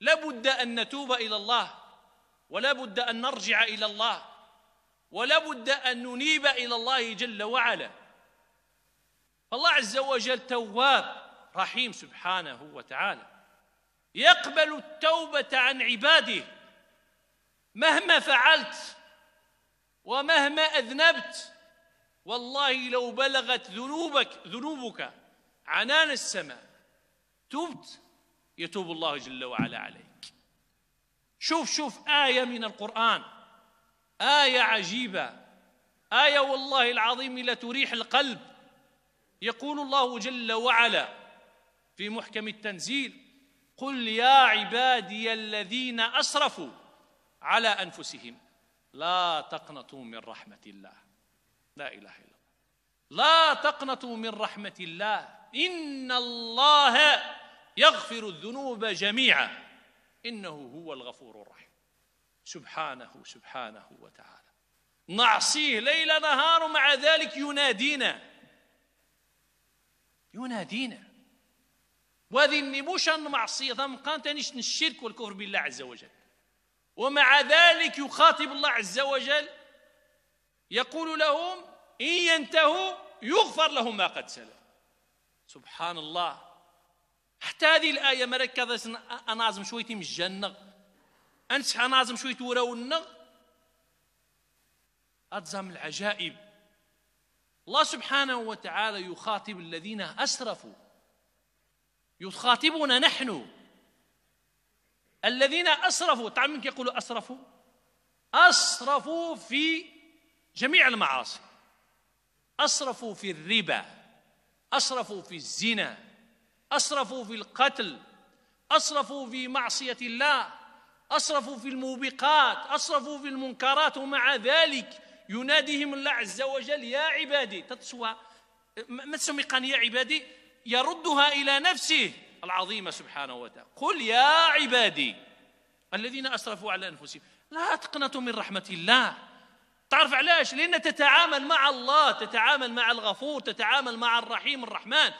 لابد ان نتوب الى الله ولابد ان نرجع الى الله ولابد ان ننيب الى الله جل وعلا الله عز وجل تواب رحيم سبحانه وتعالى يقبل التوبه عن عباده مهما فعلت ومهما اذنبت والله لو بلغت ذنوبك ذنوبك عنان السماء تبت يتوب الله جل وعلا عليك شوف شوف آية من القرآن آية عجيبة آية والله العظيم لتريح القلب يقول الله جل وعلا في محكم التنزيل قل يا عبادي الذين أسرفوا على أنفسهم لا تقنطوا من رحمة الله لا إله إلا الله لا تقنطوا من رحمة الله إن الله يغفر الذنوب جميعا انه هو الغفور الرحيم سبحانه سبحانه وتعالى نعصيه ليل نهار مع ذلك ينادينا ينادينا وذني مشان معصية ثم قانتنيش الشرك والكفر بالله عز وجل ومع ذلك يخاطب الله عز وجل يقول لهم إن ينتهوا يغفر لهم ما قد سلف سبحان الله حتى هذه الآية مركز لازم شوية من الجنة انا لازم شوية وراونا أتزم العجائب الله سبحانه وتعالى يخاطب الذين أسرفوا يخاطبنا نحن الذين أسرفوا تعال منك يقولوا أسرفوا أسرفوا في جميع المعاصي أسرفوا في الربا أسرفوا في الزنا اسرفوا في القتل اسرفوا في معصيه الله اسرفوا في الموبقات اسرفوا في المنكرات ومع ذلك يناديهم الله عز وجل يا عبادي تتسوى ما تسمقان يا عبادي يردها الى نفسه العظيمه سبحانه وتعالى قل يا عبادي الذين اسرفوا على انفسهم لا تقنطوا من رحمه الله تعرف علاش لان تتعامل مع الله تتعامل مع الغفور تتعامل مع الرحيم الرحمن